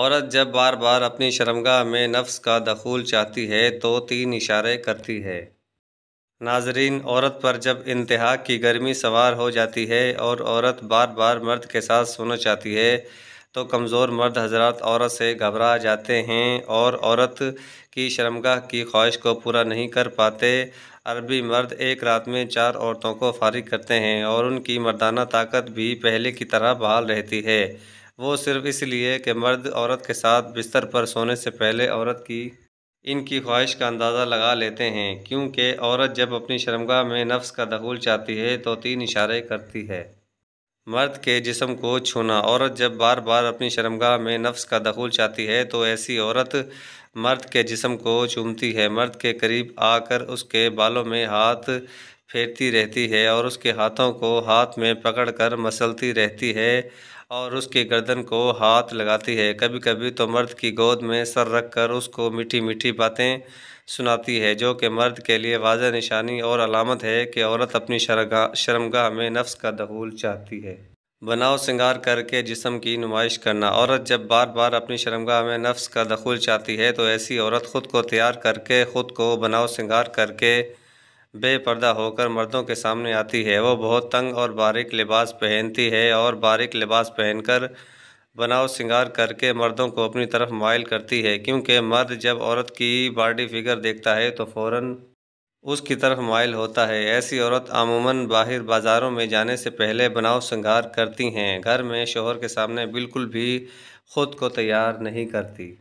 औरत जब बार बार अपनी शर्मगा में नफ्स का दखूल चाहती है तो तीन इशारे करती है नाजरीन औरत पर जब इंतहा की गर्मी सवार हो जाती है और औरत बार बार मर्द के साथ सोना चाहती है तो कमज़ोर मर्द हजरत औरत से घबरा जाते हैं और औरत की शर्मगा की ख्वाहिश को पूरा नहीं कर पाते अरबी मर्द एक रात में चार औरतों को फारिग करते हैं और उनकी मर्दाना ताकत भी पहले की तरह बहाल रहती है वो सिर्फ इसलिए कि मर्द औरत के साथ बिस्तर पर सोने से पहले औरत की इनकी ख्वाहिश का अंदाज़ा लगा लेते हैं क्योंकि औरत जब अपनी शर्मगा में नफ्स का दखूल चाहती है तो तीन इशारे करती है मर्द के जिसम को छूना औरत जब बार बार अपनी शर्मगा में नफ्स का दखूल चाहती है तो ऐसी औरत मर्द के जिसम को चूमती है मर्द के करीब आकर उसके बालों में हाथ फेरती रहती है और उसके हाथों को हाथ में पकड़कर मसलती रहती है और उसके गर्दन को हाथ लगाती है कभी कभी तो मर्द की गोद में सर रख कर उसको मीठी मीठी बातें सुनाती है जो कि मर्द के लिए वाजह निशानी और अलामत है कि औरत अपनी शर्गा शर्मगाह में नफ्स का दहूल चाहती है बनाव सिंगार करके जिसम की नुमाइश करना औरत जब बार बार अपनी शर्मगाह में नफ्स का दखुल चाहती है तो ऐसी औरत ख़ुद को तैयार करके ख़ुद को बनाव सिंगार करके बेपर्दा होकर मर्दों के सामने आती है वह बहुत तंग और बारीक लिबास पहनती है और बारीक लिबास पहनकर बनाव सिंगार करके मर्दों को अपनी तरफ माइल करती है क्योंकि मर्द जब औरत की बॉडी फिगर देखता है तो फ़ौर उसकी तरफ माइल होता है ऐसी औरत आमूमन बाहर बाज़ारों में जाने से पहले बनाव सिंगार करती हैं घर में शोहर के सामने बिल्कुल भी खुद को तैयार नहीं करती